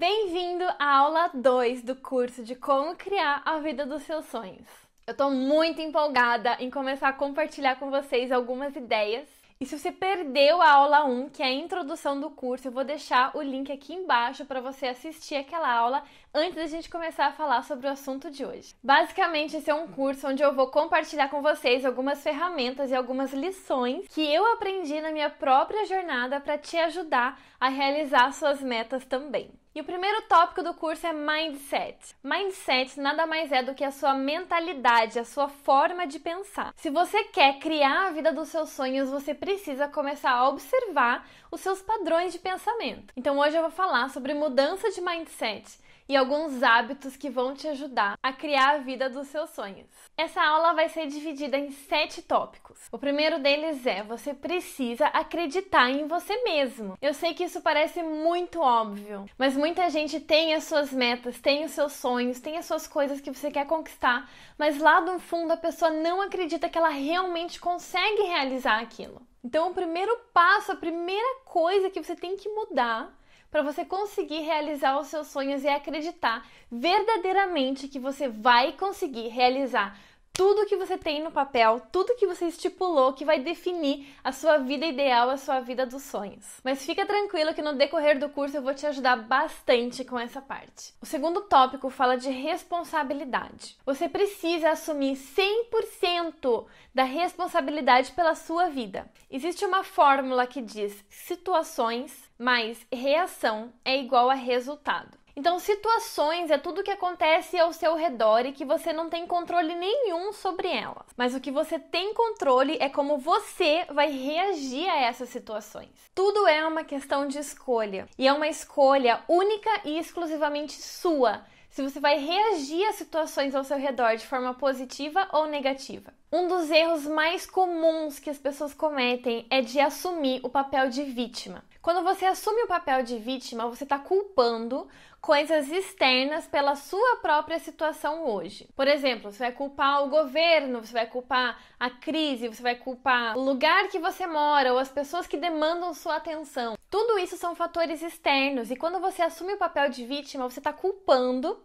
Bem-vindo à aula 2 do curso de Como Criar a Vida dos Seus Sonhos. Eu estou muito empolgada em começar a compartilhar com vocês algumas ideias. E se você perdeu a aula 1, um, que é a introdução do curso, eu vou deixar o link aqui embaixo para você assistir aquela aula antes da gente começar a falar sobre o assunto de hoje. Basicamente, esse é um curso onde eu vou compartilhar com vocês algumas ferramentas e algumas lições que eu aprendi na minha própria jornada para te ajudar a realizar suas metas também. E o primeiro tópico do curso é mindset. Mindset nada mais é do que a sua mentalidade, a sua forma de pensar. Se você quer criar a vida dos seus sonhos, você precisa começar a observar os seus padrões de pensamento. Então hoje eu vou falar sobre mudança de mindset e alguns hábitos que vão te ajudar a criar a vida dos seus sonhos. Essa aula vai ser dividida em sete tópicos. O primeiro deles é: você precisa acreditar em você mesmo. Eu sei que isso parece muito óbvio, mas muita gente tem as suas metas, tem os seus sonhos, tem as suas coisas que você quer conquistar, mas lá do fundo a pessoa não acredita que ela realmente consegue realizar aquilo. Então, o primeiro passo, a primeira coisa que você tem que mudar para você conseguir realizar os seus sonhos e acreditar verdadeiramente que você vai conseguir realizar tudo que você tem no papel, tudo que você estipulou que vai definir a sua vida ideal, a sua vida dos sonhos. Mas fica tranquilo que no decorrer do curso eu vou te ajudar bastante com essa parte. O segundo tópico fala de responsabilidade. Você precisa assumir 100% da responsabilidade pela sua vida. Existe uma fórmula que diz situações mas reação é igual a resultado. Então, situações é tudo que acontece ao seu redor e que você não tem controle nenhum sobre elas. Mas o que você tem controle é como você vai reagir a essas situações. Tudo é uma questão de escolha e é uma escolha única e exclusivamente sua se você vai reagir a situações ao seu redor de forma positiva ou negativa. Um dos erros mais comuns que as pessoas cometem é de assumir o papel de vítima. Quando você assume o papel de vítima, você está culpando coisas externas pela sua própria situação hoje. Por exemplo, você vai culpar o governo, você vai culpar a crise, você vai culpar o lugar que você mora ou as pessoas que demandam sua atenção. Tudo isso são fatores externos e quando você assume o papel de vítima, você está culpando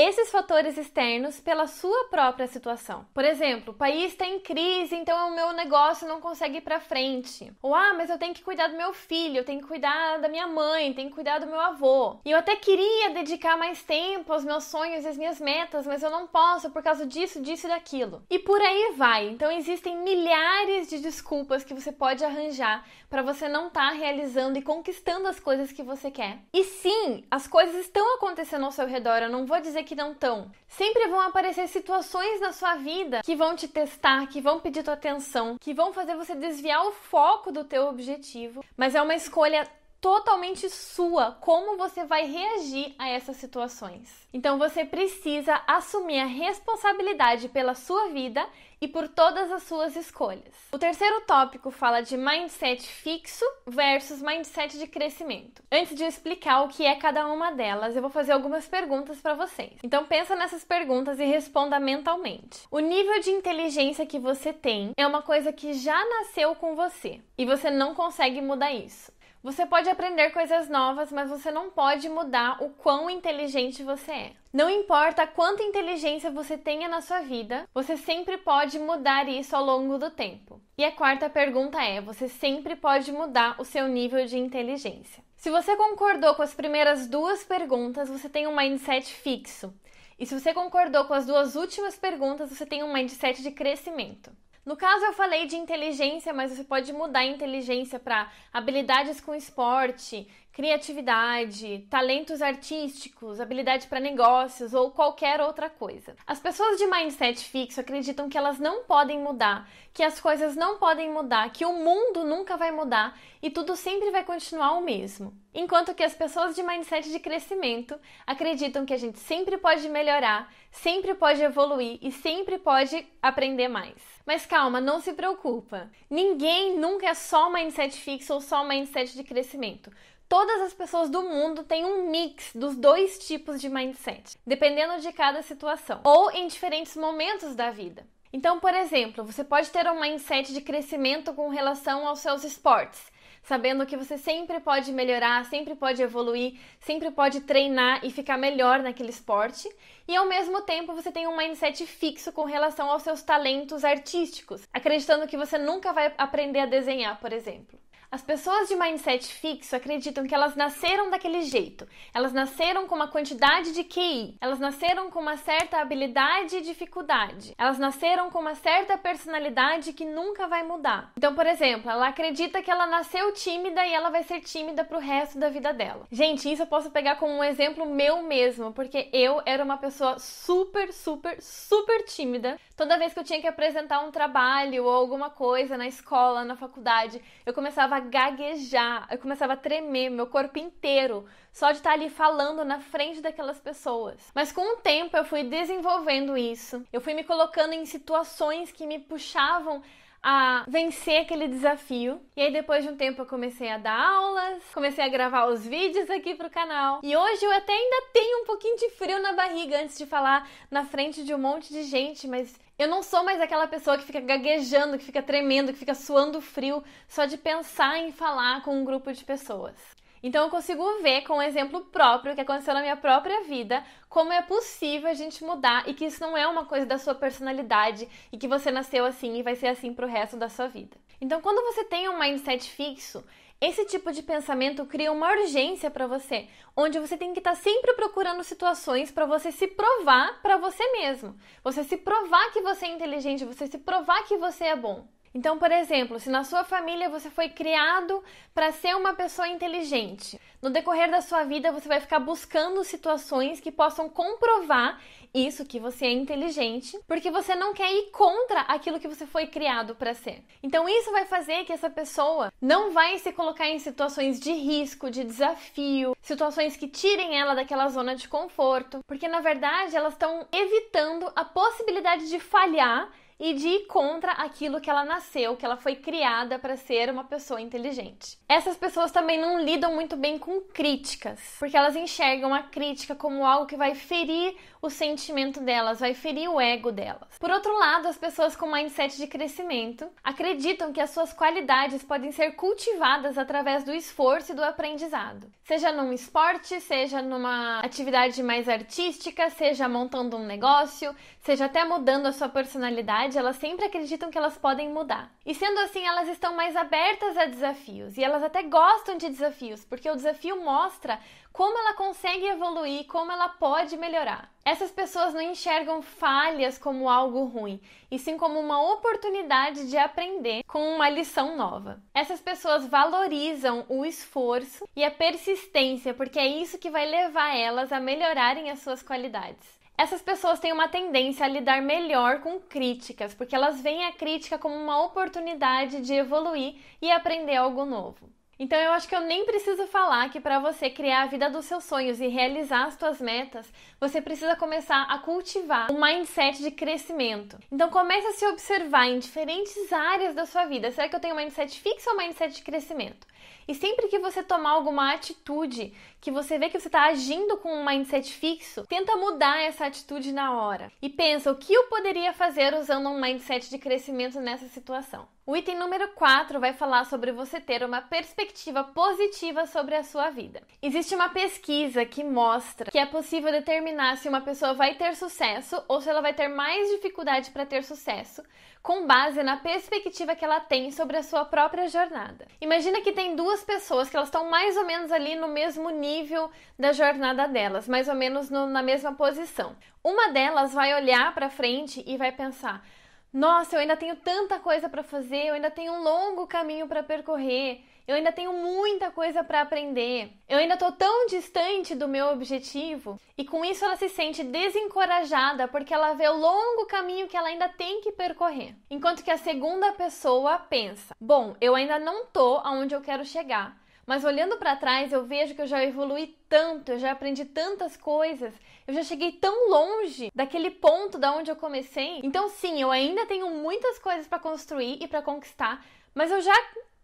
esses fatores externos pela sua própria situação. Por exemplo, o país está em crise, então o meu negócio não consegue ir para frente. Ou ah, mas eu tenho que cuidar do meu filho, eu tenho que cuidar da minha mãe, tenho que cuidar do meu avô. E eu até queria dedicar mais tempo aos meus sonhos e às minhas metas, mas eu não posso por causa disso, disso e daquilo. E por aí vai. Então existem milhares de desculpas que você pode arranjar para você não estar tá realizando e conquistando as coisas que você quer. E sim, as coisas estão acontecendo ao seu redor. Eu não vou dizer que não estão. Sempre vão aparecer situações na sua vida que vão te testar, que vão pedir tua atenção, que vão fazer você desviar o foco do teu objetivo, mas é uma escolha totalmente sua como você vai reagir a essas situações. Então você precisa assumir a responsabilidade pela sua vida e por todas as suas escolhas. O terceiro tópico fala de mindset fixo versus mindset de crescimento. Antes de eu explicar o que é cada uma delas, eu vou fazer algumas perguntas para vocês. Então pensa nessas perguntas e responda mentalmente. O nível de inteligência que você tem é uma coisa que já nasceu com você e você não consegue mudar isso. Você pode aprender coisas novas, mas você não pode mudar o quão inteligente você é. Não importa quanta inteligência você tenha na sua vida, você sempre pode mudar isso ao longo do tempo. E a quarta pergunta é: você sempre pode mudar o seu nível de inteligência. Se você concordou com as primeiras duas perguntas, você tem um mindset fixo. E se você concordou com as duas últimas perguntas, você tem um mindset de crescimento. No caso, eu falei de inteligência, mas você pode mudar a inteligência para habilidades com esporte, criatividade, talentos artísticos, habilidade para negócios ou qualquer outra coisa. As pessoas de mindset fixo acreditam que elas não podem mudar, que as coisas não podem mudar, que o mundo nunca vai mudar e tudo sempre vai continuar o mesmo. Enquanto que as pessoas de mindset de crescimento acreditam que a gente sempre pode melhorar, sempre pode evoluir e sempre pode aprender mais. Mas calma, não se preocupa. Ninguém nunca é só mindset fixo ou só mindset de crescimento. Todas as pessoas do mundo têm um mix dos dois tipos de mindset, dependendo de cada situação, ou em diferentes momentos da vida. Então, por exemplo, você pode ter um mindset de crescimento com relação aos seus esportes, sabendo que você sempre pode melhorar, sempre pode evoluir, sempre pode treinar e ficar melhor naquele esporte, e ao mesmo tempo você tem um mindset fixo com relação aos seus talentos artísticos, acreditando que você nunca vai aprender a desenhar, por exemplo. As pessoas de mindset fixo acreditam que elas nasceram daquele jeito. Elas nasceram com uma quantidade de QI. Elas nasceram com uma certa habilidade e dificuldade. Elas nasceram com uma certa personalidade que nunca vai mudar. Então, por exemplo, ela acredita que ela nasceu tímida e ela vai ser tímida pro resto da vida dela. Gente, isso eu posso pegar como um exemplo meu mesmo, porque eu era uma pessoa super, super, super tímida. Toda vez que eu tinha que apresentar um trabalho ou alguma coisa na escola, na faculdade, eu começava começava a gaguejar, eu começava a tremer, meu corpo inteiro, só de estar ali falando na frente daquelas pessoas. Mas com o tempo eu fui desenvolvendo isso, eu fui me colocando em situações que me puxavam a vencer aquele desafio. E aí depois de um tempo eu comecei a dar aulas, comecei a gravar os vídeos aqui pro canal. E hoje eu até ainda tenho um pouquinho de frio na barriga antes de falar na frente de um monte de gente, mas eu não sou mais aquela pessoa que fica gaguejando, que fica tremendo, que fica suando frio só de pensar em falar com um grupo de pessoas. Então eu consigo ver com um exemplo próprio que aconteceu na minha própria vida como é possível a gente mudar e que isso não é uma coisa da sua personalidade e que você nasceu assim e vai ser assim pro resto da sua vida. Então quando você tem um mindset fixo, esse tipo de pensamento cria uma urgência para você, onde você tem que estar tá sempre procurando situações para você se provar para você mesmo. Você se provar que você é inteligente, você se provar que você é bom. Então, por exemplo, se na sua família você foi criado para ser uma pessoa inteligente, no decorrer da sua vida você vai ficar buscando situações que possam comprovar isso que você é inteligente, porque você não quer ir contra aquilo que você foi criado para ser. Então, isso vai fazer que essa pessoa não vai se colocar em situações de risco, de desafio, situações que tirem ela daquela zona de conforto, porque na verdade elas estão evitando a possibilidade de falhar e de ir contra aquilo que ela nasceu, que ela foi criada para ser uma pessoa inteligente. Essas pessoas também não lidam muito bem com críticas, porque elas enxergam a crítica como algo que vai ferir o sentimento delas, vai ferir o ego delas. Por outro lado, as pessoas com mindset de crescimento acreditam que as suas qualidades podem ser cultivadas através do esforço e do aprendizado, seja num esporte, seja numa atividade mais artística, seja montando um negócio, seja até mudando a sua personalidade, elas sempre acreditam que elas podem mudar. E sendo assim, elas estão mais abertas a desafios e elas até gostam de desafios, porque o desafio mostra como ela consegue evoluir, como ela pode melhorar. Essas pessoas não enxergam falhas como algo ruim, e sim como uma oportunidade de aprender com uma lição nova. Essas pessoas valorizam o esforço e a persistência, porque é isso que vai levar elas a melhorarem as suas qualidades essas pessoas têm uma tendência a lidar melhor com críticas, porque elas veem a crítica como uma oportunidade de evoluir e aprender algo novo. Então eu acho que eu nem preciso falar que para você criar a vida dos seus sonhos e realizar as suas metas, você precisa começar a cultivar um mindset de crescimento. Então comece a se observar em diferentes áreas da sua vida. Será que eu tenho um mindset fixo ou um mindset de crescimento? E sempre que você tomar alguma atitude que você vê que você está agindo com um mindset fixo, tenta mudar essa atitude na hora. E pensa o que eu poderia fazer usando um mindset de crescimento nessa situação. O item número 4 vai falar sobre você ter uma perspectiva positiva sobre a sua vida. Existe uma pesquisa que mostra que é possível determinar se uma pessoa vai ter sucesso ou se ela vai ter mais dificuldade para ter sucesso, com base na perspectiva que ela tem sobre a sua própria jornada. Imagina que tem duas pessoas que elas estão mais ou menos ali no mesmo nível da jornada delas, mais ou menos no, na mesma posição. Uma delas vai olhar para frente e vai pensar: "Nossa, eu ainda tenho tanta coisa para fazer, eu ainda tenho um longo caminho para percorrer". Eu ainda tenho muita coisa para aprender. Eu ainda estou tão distante do meu objetivo. E com isso ela se sente desencorajada porque ela vê o longo caminho que ela ainda tem que percorrer. Enquanto que a segunda pessoa pensa: "Bom, eu ainda não tô aonde eu quero chegar, mas olhando para trás, eu vejo que eu já evolui tanto, eu já aprendi tantas coisas, eu já cheguei tão longe daquele ponto da onde eu comecei. Então, sim, eu ainda tenho muitas coisas para construir e para conquistar, mas eu já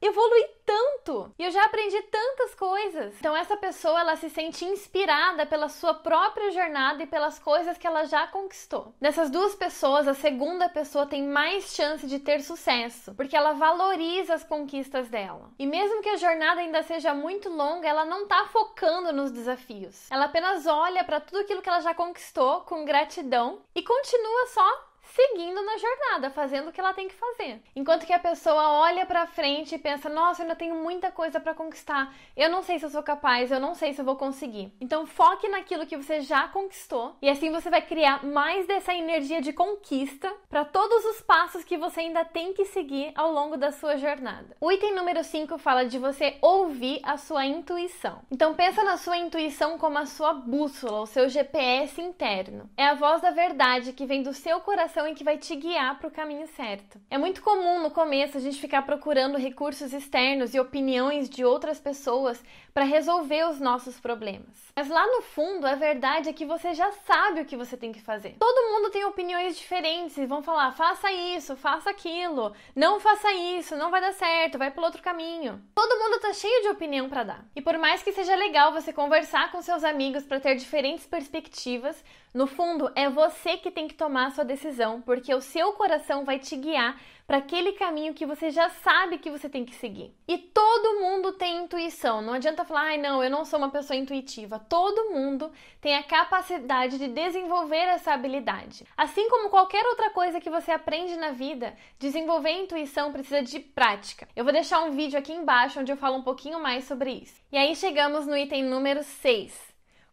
evolui tanto e eu já aprendi tantas coisas. Então essa pessoa ela se sente inspirada pela sua própria jornada e pelas coisas que ela já conquistou. nessas duas pessoas, a segunda pessoa tem mais chance de ter sucesso, porque ela valoriza as conquistas dela. E mesmo que a jornada ainda seja muito longa, ela não tá focando nos desafios. Ela apenas olha para tudo aquilo que ela já conquistou com gratidão e continua só seguindo na jornada, fazendo o que ela tem que fazer. Enquanto que a pessoa olha para frente e pensa: "Nossa, eu ainda tenho muita coisa para conquistar. Eu não sei se eu sou capaz, eu não sei se eu vou conseguir". Então foque naquilo que você já conquistou e assim você vai criar mais dessa energia de conquista para todos os passos que você ainda tem que seguir ao longo da sua jornada. O item número 5 fala de você ouvir a sua intuição. Então pensa na sua intuição como a sua bússola, o seu GPS interno. É a voz da verdade que vem do seu coração em e que vai te guiar para o caminho certo. É muito comum no começo a gente ficar procurando recursos externos e opiniões de outras pessoas para resolver os nossos problemas. Mas lá no fundo, a verdade é que você já sabe o que você tem que fazer. Todo mundo tem opiniões diferentes e vão falar: faça isso, faça aquilo, não faça isso, não vai dar certo, vai pelo outro caminho. Todo mundo tá cheio de opinião para dar. E por mais que seja legal você conversar com seus amigos para ter diferentes perspectivas, no fundo, é você que tem que tomar a sua decisão, porque o seu coração vai te guiar para aquele caminho que você já sabe que você tem que seguir. E todo mundo tem intuição, não adianta falar, ai não, eu não sou uma pessoa intuitiva. Todo mundo tem a capacidade de desenvolver essa habilidade. Assim como qualquer outra coisa que você aprende na vida, desenvolver intuição precisa de prática. Eu vou deixar um vídeo aqui embaixo onde eu falo um pouquinho mais sobre isso. E aí chegamos no item número 6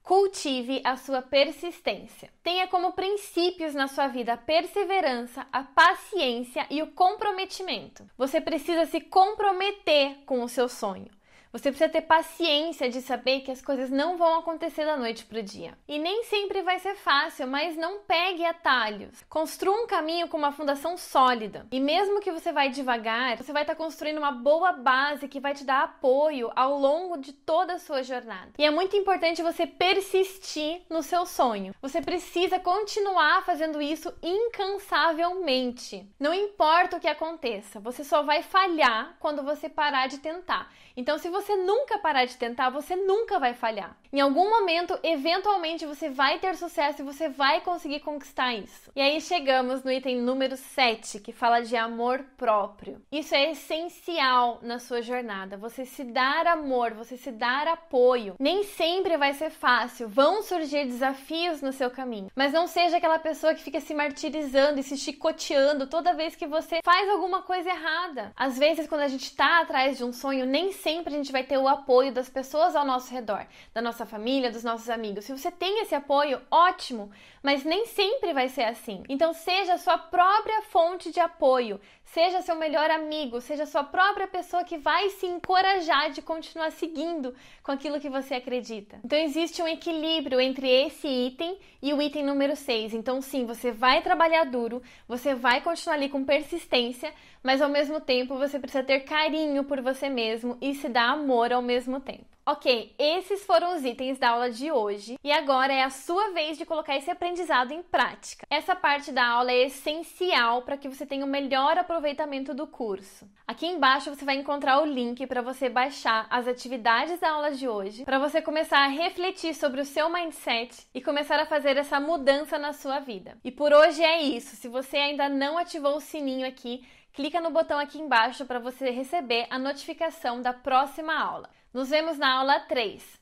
Cultive a sua persistência. Tenha como princípios na sua vida a perseverança, a paciência e o comprometimento. Você precisa se comprometer com o seu sonho. Você precisa ter paciência de saber que as coisas não vão acontecer da noite para o dia. E nem sempre vai ser fácil, mas não pegue atalhos. Construa um caminho com uma fundação sólida. E mesmo que você vai devagar, você vai estar tá construindo uma boa base que vai te dar apoio ao longo de toda a sua jornada. E é muito importante você persistir no seu sonho. Você precisa continuar fazendo isso incansavelmente. Não importa o que aconteça, você só vai falhar quando você parar de tentar. Então, se você você nunca parar de tentar, você nunca vai falhar. Em algum momento, eventualmente, você vai ter sucesso e você vai conseguir conquistar isso. E aí chegamos no item número 7, que fala de amor próprio. Isso é essencial na sua jornada. Você se dar amor, você se dar apoio. Nem sempre vai ser fácil, vão surgir desafios no seu caminho. Mas não seja aquela pessoa que fica se martirizando e se chicoteando toda vez que você faz alguma coisa errada. Às vezes, quando a gente está atrás de um sonho, nem sempre a gente vai ter o apoio das pessoas ao nosso redor, da nossa nossa família, dos nossos amigos. Se você tem esse apoio, ótimo, mas nem sempre vai ser assim. Então seja a sua própria fonte de apoio. Seja seu melhor amigo, seja sua própria pessoa que vai se encorajar de continuar seguindo com aquilo que você acredita. Então existe um equilíbrio entre esse item e o item número 6. Então sim, você vai trabalhar duro, você vai continuar ali com persistência, mas ao mesmo tempo você precisa ter carinho por você mesmo e se dar amor ao mesmo tempo. Ok, esses foram os itens da aula de hoje e agora é a sua vez de colocar esse aprendizado em prática. Essa parte da aula é essencial para que você tenha o melhor aproveitamento aproveitamento do curso. Aqui embaixo você vai encontrar o link para você baixar as atividades da aula de hoje, para você começar a refletir sobre o seu mindset e começar a fazer essa mudança na sua vida. E por hoje é isso. Se você ainda não ativou o sininho aqui, clica no botão aqui embaixo para você receber a notificação da próxima aula. Nos vemos na aula 3.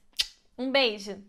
Um beijo!